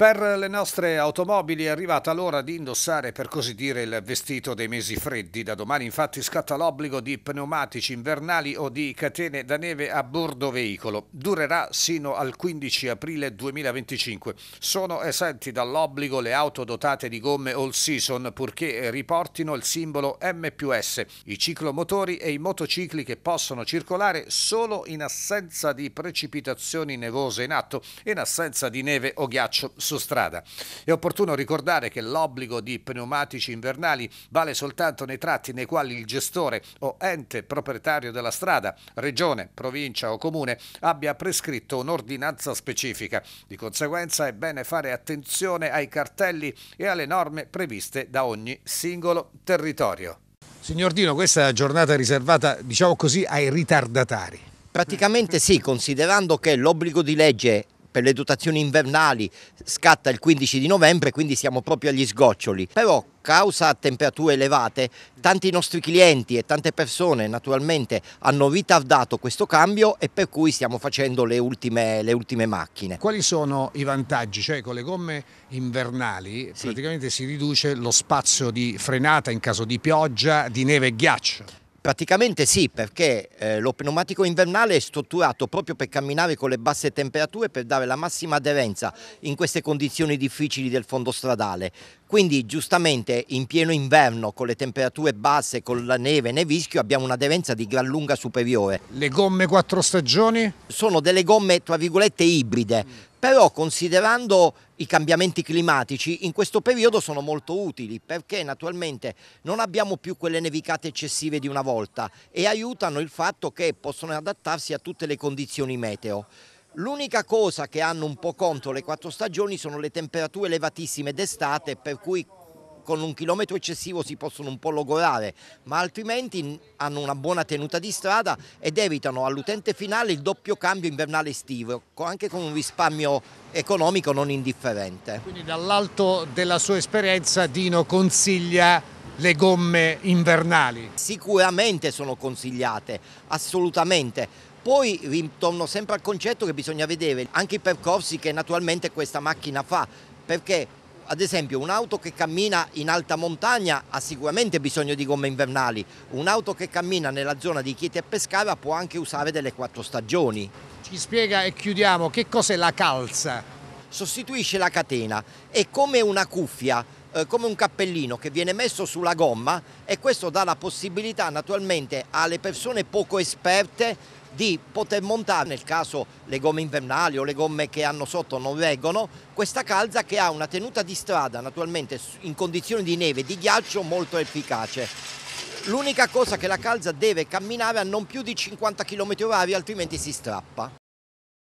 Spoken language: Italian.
Per le nostre automobili è arrivata l'ora di indossare per così dire il vestito dei mesi freddi. Da domani infatti scatta l'obbligo di pneumatici invernali o di catene da neve a bordo veicolo. Durerà sino al 15 aprile 2025. Sono esenti dall'obbligo le auto dotate di gomme all season purché riportino il simbolo M più S, i ciclomotori e i motocicli che possono circolare solo in assenza di precipitazioni nevose in atto e in assenza di neve o ghiaccio verso strada. È opportuno ricordare che l'obbligo di pneumatici invernali vale soltanto nei tratti nei quali il gestore o ente proprietario della strada, regione, provincia o comune abbia prescritto un'ordinanza specifica. Di conseguenza è bene fare attenzione ai cartelli e alle norme previste da ogni singolo territorio. Signor Dino, questa è la giornata riservata, diciamo così, ai ritardatari. Praticamente sì, considerando che l'obbligo di legge per le dotazioni invernali scatta il 15 di novembre, quindi siamo proprio agli sgoccioli. Però causa temperature elevate, tanti nostri clienti e tante persone naturalmente hanno ritardato questo cambio e per cui stiamo facendo le ultime, le ultime macchine. Quali sono i vantaggi? Cioè con le gomme invernali sì. praticamente si riduce lo spazio di frenata in caso di pioggia, di neve e ghiaccio. Praticamente sì, perché eh, lo pneumatico invernale è strutturato proprio per camminare con le basse temperature per dare la massima aderenza in queste condizioni difficili del fondo stradale. Quindi giustamente in pieno inverno con le temperature basse, con la neve e nevischio abbiamo una devenza di gran lunga superiore. Le gomme quattro stagioni? Sono delle gomme tra virgolette ibride, mm. però considerando i cambiamenti climatici in questo periodo sono molto utili perché naturalmente non abbiamo più quelle nevicate eccessive di una volta e aiutano il fatto che possono adattarsi a tutte le condizioni meteo. L'unica cosa che hanno un po' contro le quattro stagioni sono le temperature elevatissime d'estate per cui con un chilometro eccessivo si possono un po' logorare, ma altrimenti hanno una buona tenuta di strada ed evitano all'utente finale il doppio cambio invernale-estivo, anche con un risparmio economico non indifferente. Quindi dall'alto della sua esperienza Dino consiglia le gomme invernali? Sicuramente sono consigliate, assolutamente poi ritorno sempre al concetto che bisogna vedere anche i percorsi che naturalmente questa macchina fa, perché ad esempio un'auto che cammina in alta montagna ha sicuramente bisogno di gomme invernali, un'auto che cammina nella zona di Chieti e Pescara può anche usare delle quattro stagioni. Ci spiega e chiudiamo che cos'è la calza? Sostituisce la catena, è come una cuffia, eh, come un cappellino che viene messo sulla gomma e questo dà la possibilità naturalmente alle persone poco esperte di poter montare, nel caso le gomme invernali o le gomme che hanno sotto non reggono, questa calza che ha una tenuta di strada naturalmente in condizioni di neve e di ghiaccio molto efficace. L'unica cosa che la calza deve camminare a non più di 50 km h altrimenti si strappa.